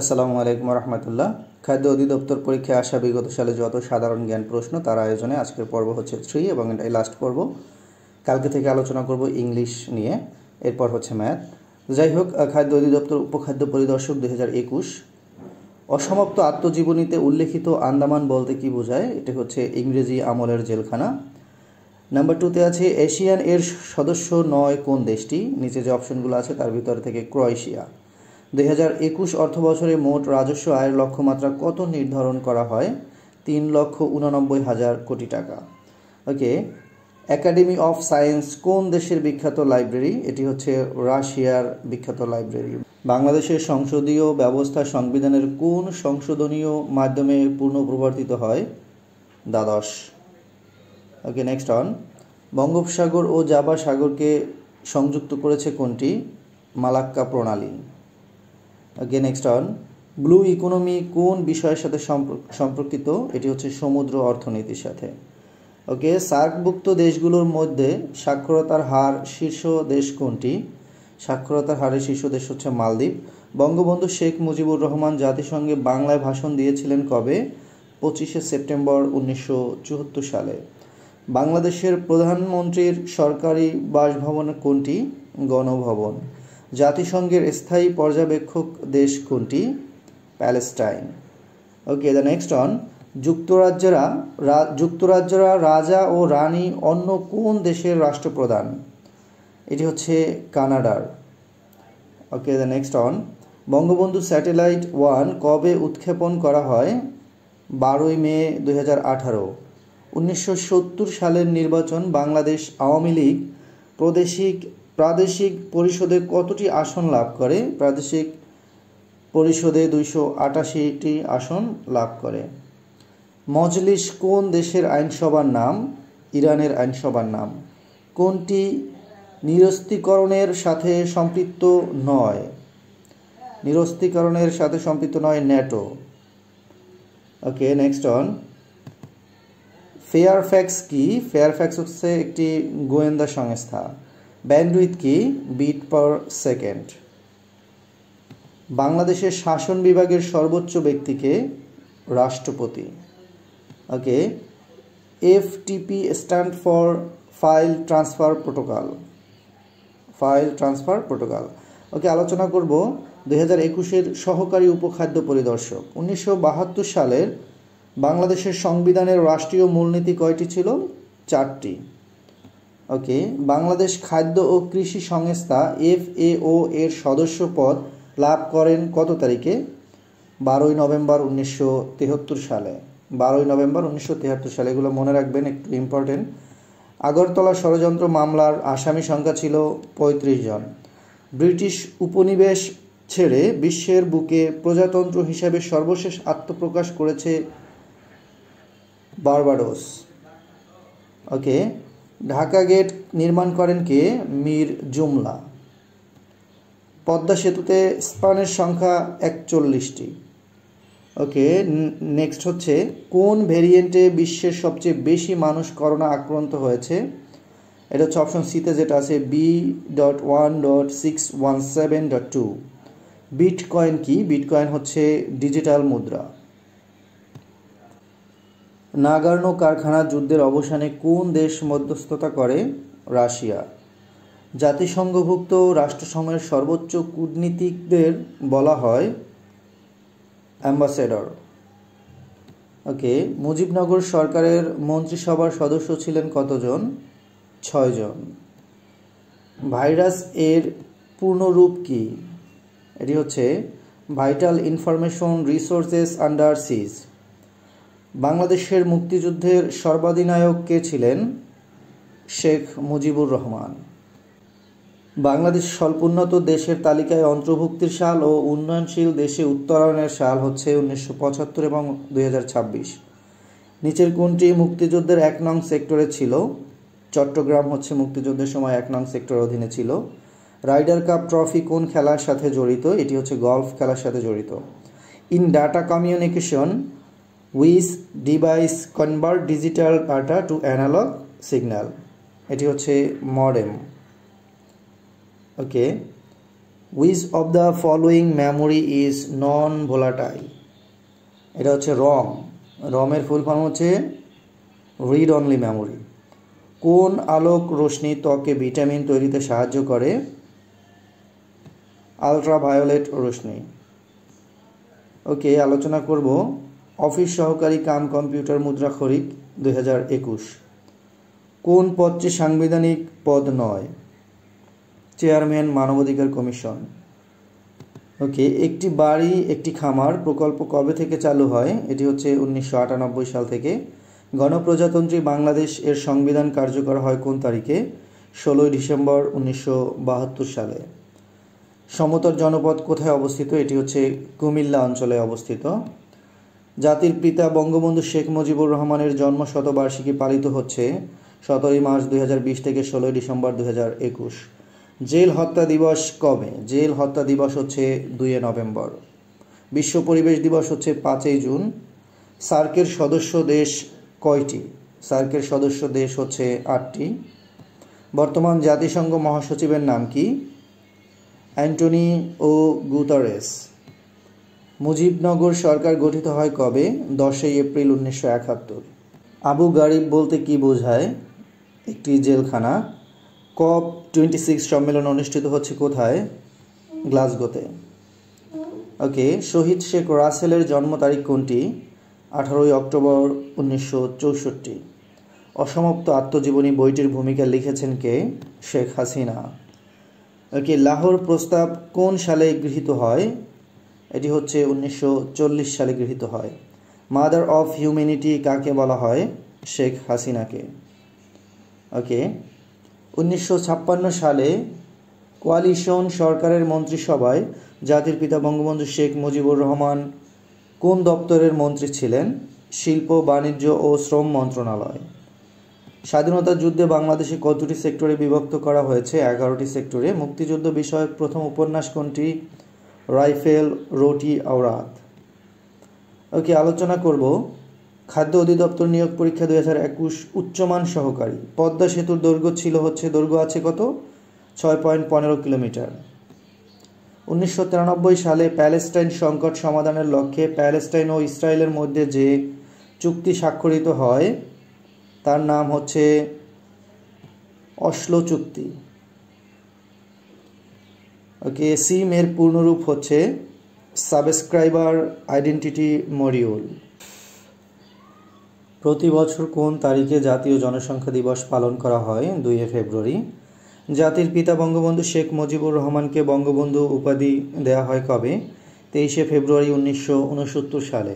আসসালামু আলাইকুম রহমতুল্লাহ খাদ্য অধিদপ্তর পরীক্ষায় আসা বিগত সালে যত সাধারণ জ্ঞান প্রশ্ন তার আয়োজনে আজকের পর্ব হচ্ছে থ্রি এবং এটাই লাস্ট পর্ব কালকে থেকে আলোচনা করব ইংলিশ নিয়ে এরপর হচ্ছে ম্যাথ যাই হোক খাদ্য অধিদপ্তর উপখাদ্য পরিদর্শক দু হাজার একুশ অসমাপ্ত আত্মজীবনীতে উল্লেখিত আন্দামান বলতে কি বোঝায় এটা হচ্ছে ইংরেজি আমলের জেলখানা নাম্বার টুতে আছে এশিয়ান এর সদস্য নয় কোন দেশটি নিচে যে অপশনগুলো আছে তার ভিতর থেকে ক্রোয়েশিয়া দুই হাজার একুশ অর্থবছরে মোট রাজস্ব আয়ের লক্ষ্যমাত্রা কত নির্ধারণ করা হয় তিন লক্ষ উনানব্বই হাজার কোটি টাকা ওকে একাডেমি অফ সায়েন্স কোন দেশের বিখ্যাত লাইব্রেরি এটি হচ্ছে রাশিয়ার বিখ্যাত লাইব্রেরি বাংলাদেশের সংসদীয় ব্যবস্থা সংবিধানের কোন সংশোধনীয় মাধ্যমে পুনঃপ্রবর্তিত হয় দ্বাদশ ওকে নেক্সট অন বঙ্গোপসাগর ও জাবা সাগরকে সংযুক্ত করেছে কোনটি মালাক্কা প্রণালী okay next on blue economy কোন বিষয়ের সাথে সম্পর্কিত এটি হচ্ছে সমুদ্র অর্থনীতির সাথে ওকে সার্কভুক্ত দেশগুলোর মধ্যে সাক্ষরতার হার শীর্ষ দেশ কোনটি সাক্ষরতার হারে শীর্ষ দেশ হচ্ছে মালদ্বীপ বঙ্গবন্ধু শেখ মুজিবুর রহমান জাতিসংঘে বাংলায় ভাষণ দিয়েছিলেন কবে পঁচিশে সেপ্টেম্বর উনিশশো সালে বাংলাদেশের প্রধানমন্ত্রীর সরকারি বাসভবন কোনটি গণভবন জাতিসংঘের স্থায়ী পর্যবেক্ষক দেশ কোনটি Palestine okay the next on যুক্তরাজ্যরা যুক্তরাজ্যরা রাজা ও রানী অন্য কোন দেশের রাষ্ট্রপ্রধান এটি হচ্ছে কানাডার okay the next on Bangabandhu satellite one কবে উৎক্ষেপণ করা হয় বারোই মে দু হাজার আঠারো উনিশশো সালের নির্বাচন বাংলাদেশ আওয়ামী লীগ প্রাদেশিক প্রাদেশিক পরিষদে কতটি আসন লাভ করে প্রাদেশিক পরিষদে দুইশো আটাশিটি আসন লাভ করে মজলিস কোন দেশের আইনসভার নাম ইরানের আইনসভার নাম কোনটি নিরস্তিকরণের সাথে সম্পৃক্ত নয় নিরস্তিকরণের সাথে সম্পৃক্ত নয় NATO okay next on Fairfax কি ফেয়ারফ্যাক্স হচ্ছে একটি গোয়েন্দা সংস্থা ব্যান্ডউইথ কি বিট পার সেকেন্ড বাংলাদেশের শাসন বিভাগের সর্বোচ্চ ব্যক্তিকে রাষ্ট্রপতি okay FTP stand for file transfer protocol file transfer protocol okay আলোচনা করব দুই হাজার একুশের সহকারী উপখাদ্য পরিদর্শক উনিশশো বাহাত্তর সালের বাংলাদেশের সংবিধানের রাষ্ট্রীয় মূলনীতি কয়টি ছিল চারটি ওকে বাংলাদেশ খাদ্য ও কৃষি সংস্থা এফএও এর সদস্য পদ লাভ করেন কত তারিখে বারোই নভেম্বর উনিশশো তেহাত্তর সালে বারোই নভেম্বর উনিশশো তেহাত্তর সালে এগুলো মনে রাখবেন একটু ইম্পর্টেন্ট আগরতলা ষড়যন্ত্র মামলার আসামি সংখ্যা ছিল পঁয়ত্রিশ জন ব্রিটিশ উপনিবেশ ছেড়ে বিশ্বের বুকে প্রজাতন্ত্র হিসাবে সর্বশেষ আত্মপ্রকাশ করেছে বার্বাডোস ওকে ঢাকা গেট নির্মাণ করেন কে মীর জুমলা পদ্মা সেতুতে স্পানের সংখ্যা একচল্লিশটি ওকে নেক্সট হচ্ছে কোন ভেরিয়েন্টে বিশ্বের সবচেয়ে বেশি মানুষ করোনা আক্রান্ত হয়েছে এটা হচ্ছে অপশন সিতে যেটা আছে B dot one dot six one seven dot two bitcoin কি বিটকয়েন হচ্ছে ডিজিটাল মুদ্রা নাগার্নো কারখানা যুদ্ধের অবসানে কোন দেশ মধ্যস্থতা করে রাশিয়া জাতিসংঘভুক্ত রাষ্ট্রসংঘের সর্বোচ্চ কূটনীতিকদের বলা হয় অ্যাম্বাসেডর ওকে মুজিবনগর সরকারের মন্ত্রিসভার সদস্য ছিলেন কতজন ছয়জন ভাইরাস এর পূর্ণরূপ কি এটি হচ্ছে vital information resources under siege বাংলাদেশের মুক্তিযুদ্ধের সর্বাধিনায়ক কে ছিলেন শেখ মুজিবুর রহমান বাংলাদেশ স্বল্পোন্নত দেশের তালিকায় অন্তর্ভুক্তির সাল ও উন্নয়নশীল দেশে উত্তরায়ণের সাল হচ্ছে উনিশশো পঁচাত্তর এবং দুই নিচের কোনটি মুক্তিযুদ্ধের এক নং সেক্টরে ছিল চট্টগ্রাম হচ্ছে মুক্তিযুদ্ধের সময় এক নং সেক্টর অধীনে ছিল রাইডার কাপ ট্রফি কোন খেলার সাথে জড়িত এটি হচ্ছে গলফ খেলার সাথে জড়িত in data communication which device convert digital data to analog signal এটি হচ্ছে modem okay which of the following memory is non volatile এটা হচ্ছে রম রমের ফুল ফর্ম হচ্ছে রিড অনলি মেমোরি কোন আলোক রশ্মি ত্বকে ভিটামিন তৈরিতে সাহায্য করে আলট্রাভায়োলেট রশ্মি ওকে আলোচনা করব অফিস সহকারী কাম কম্পিউটার মুদ্রা খরিক দুই কোন পদটি সাংবিধানিক পদ নয় চেয়ারম্যান মানবাধিকার কমিশন ওকে একটি বাড়ি একটি খামার প্রকল্প কবে থেকে চালু হয় এটি হচ্ছে উনিশশো সাল থেকে গণপ্রজাতন্ত্রী বাংলাদেশ এর সংবিধান কার্যকর হয় কোন তারিখে ষোলোই ডিসেম্বর উনিশশো সালে সমতর জনপদ কোথায় অবস্থিত এটি হচ্ছে কুমিল্লা অঞ্চলে অবস্থিত জাতির পিতা বঙ্গবন্ধু শেখ মুজিবুর রহমানের জন্ম শতবার্ষিকী পালিত হচ্ছে সতেরোই মার্চ দুই থেকে ষোলোই ডিসেম্বর দু জেল হত্যা দিবস কবে জেল হত্যা দিবস হচ্ছে দুইয়ে নভেম্বর বিশ্ব পরিবেশ দিবস হচ্ছে পাঁচই জুন সার্কের সদস্য দেশ কয়টি সার্কের সদস্য দেশ হচ্ছে আটটি বর্তমান জাতিসংঘ মহাসচিবের নাম কি অ্যান্টনি ও গুতারেস মুজিবনগর সরকার গঠিত হয় কবে দশই এপ্রিল উনিশশো একাত্তর আবু গারিব বলতে কি বোঝায় একটি জেলখানা কপ টোয়েন্টি সিক্স সম্মেলন অনুষ্ঠিত হচ্ছে কোথায় গ্লাসগোতে ওকে শহীদ শেখ রাসেলের জন্ম তারিখ কোনটি আঠারোই অক্টোবর উনিশশো চৌষট্টি অসমাপ্ত আত্মজীবনী বইটির ভূমিকা লিখেছেন কে শেখ হাসিনা ওকে লাহোর প্রস্তাব কোন সালে গৃহীত হয় এটি হচ্ছে উনিশশো সালে গৃহীত হয় মাদার অফ হিউম্যানিটি কাকে বলা হয় শেখ হাসিনাকে ওকে উনিশশো সালে কোয়ালিশন সরকারের মন্ত্রিসভায় জাতির পিতা বঙ্গবন্ধু শেখ মুজিবুর রহমান কোন দপ্তরের মন্ত্রী ছিলেন শিল্প বাণিজ্য ও শ্রম মন্ত্রণালয় স্বাধীনতা যুদ্ধে বাংলাদেশে কতটি সেক্টরে বিভক্ত করা হয়েছে এগারোটি সেক্টরে মুক্তিযুদ্ধ বিষয়ক প্রথম উপন্যাস কোনটি রাইফেল রোটি আওরাত ওকে আলোচনা করব খাদ্য অধিদপ্তর নিয়োগ পরীক্ষা দুই হাজার একুশ উচ্চমান সহকারী পদ্মা সেতুর দৈর্ঘ্য ছিল হচ্ছে দৈর্ঘ্য আছে কত ছয় পয়েন্ট পনেরো কিলোমিটার উনিশশো সালে প্যালেস্টাইন সংকট সমাধানের লক্ষ্যে প্যালেস্টাইন ও ইসরায়েলের মধ্যে যে চুক্তি স্বাক্ষরিত হয় তার নাম হচ্ছে অশ্ল চুক্তি ওকে সিম এর পূর্ণরূপ হচ্ছে সাবস্ক্রাইবার আইডেন্টিটি মডিউল প্রতি বছর কোন তারিখে জাতীয় জনসংখ্যা দিবস পালন করা হয় দুইয়ে ফেব্রুয়ারি জাতির পিতা বঙ্গবন্ধু শেখ মুজিবুর রহমানকে বঙ্গবন্ধু উপাধি দেয়া হয় কবে তেইশে ফেব্রুয়ারি উনিশশো সালে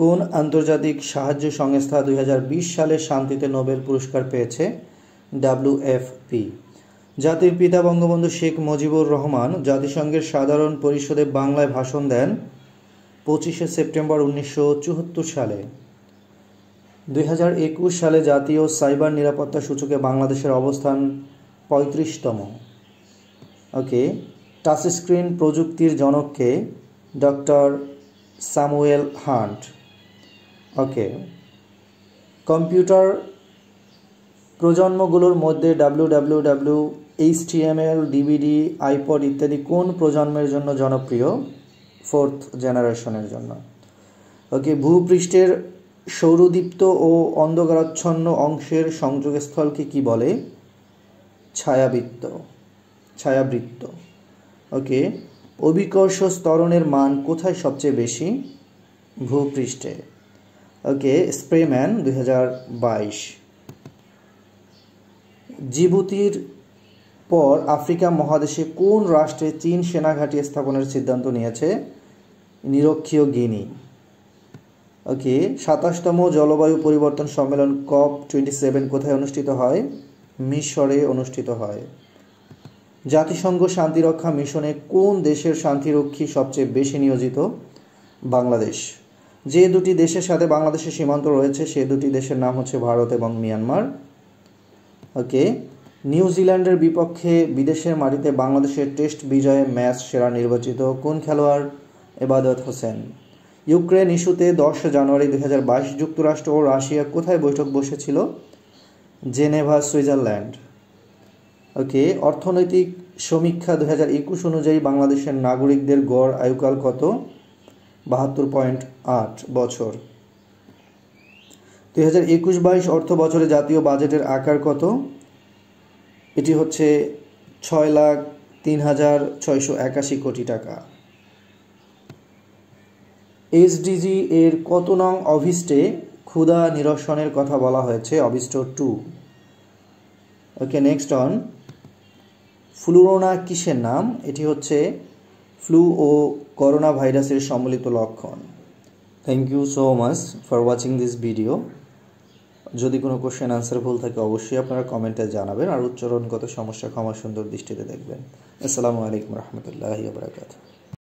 কোন আন্তর্জাতিক সাহায্য সংস্থা দুই সালে শান্তিতে নোবেল পুরস্কার পেয়েছে এফ পি জাতির পিতা বঙ্গবন্ধু শেখ মুজিবুর রহমান জাতিসংঘের সাধারণ পরিষদে বাংলায় ভাষণ দেন পঁচিশে সেপ্টেম্বর উনিশশো সালে দুই সালে জাতীয় সাইবার নিরাপত্তা সূচকে বাংলাদেশের অবস্থান পঁয়ত্রিশতম ওকে টাচ স্ক্রিন প্রযুক্তির জনককে doctor Samuel Hunt okay computer প্রজন্মগুলোর মধ্যে W W W HTML DVD iPod ইত্যাদি কোন প্রজন্মের জন্য জনপ্রিয় ফোর্থ জেনারেশনের জন্য ওকে ভূপৃষ্ঠের সৌরদীপ্ত ও অন্ধকারাচ্ছন্ন অংশের সংযোগস্থলকে কি বলে ছায়াবৃত্ত ছায়াবৃত্ত ওকে অভিকর্ষ স্তরণের মান কোথায় সবচেয়ে বেশি ভূপৃষ্ঠে ওকে স্প্রেম্যান দুই হাজার বাইশ জিবুতির পর আফ্রিকা মহাদেশে কোন রাষ্ট্রে চীন সেনা ঘাঁটি স্থাপনের সিদ্ধান্ত নিয়েছে নিরক্ষীয় গিনি ওকে সাতাশতম জলবায়ু পরিবর্তন সম্মেলন কপ টোয়েন্টি সেভেন কোথায় অনুষ্ঠিত হয় মিশরে অনুষ্ঠিত হয় জাতিসংঘ শান্তিরক্ষা মিশনে কোন দেশের শান্তিরক্ষী সবচেয়ে বেশি নিয়োজিত বাংলাদেশ যে দুটি দেশের সাথে বাংলাদেশের সীমান্ত রয়েছে সে দুটি দেশের নাম হচ্ছে ভারত এবং মিয়ানমার ওকে নিউজিল্যান্ডের বিপক্ষে বিদেশের মাটিতে বাংলাদেশের টেস্ট বিজয়ে ম্যাচ সেরা নির্বাচিত কোন খেলোয়াড় এবাদত হোসেন ইউক্রেন ইস্যুতে দশ জানুয়ারি দুই যুক্তরাষ্ট্র ও রাশিয়া কোথায় বৈঠক বসেছিল জেনেভা সুইজারল্যান্ড ওকে অর্থনৈতিক সমীক্ষা দু হাজার একুশ অনুযায়ী বাংলাদেশের নাগরিকদের গড় আয়ুকাল কত বাহাত্তর পয়েন্ট আট বছর দুই হাজার একুশ বাইশ অর্থ বছরে জাতীয় বাজেটের আকার কত এটি হচ্ছে ছয় লাখ তিন হাজার ছয়শো একাশি কোটি টাকা এসডিজি এর কত নং অভিষ্টে ক্ষুধা নিরসনের কথা বলা হয়েছে অভিষ্ট two okay next on Flurona কিসের নাম এটি হচ্ছে ফ্লু ও করোনা ভাইরাসের সম্মিলিত লক্ষণ thank you so much for watching this video যদি কোনো কোশ্চেন আনসার ভুল থাকে অবশ্যই আপনারা কমেন্টে জানাবেন আর উচ্চারণগত সমস্যা ক্ষমা সুন্দর দৃষ্টিতে দেখবেন আসসালামু আলাইকুম রহমতুল্লাহ বারাকাতু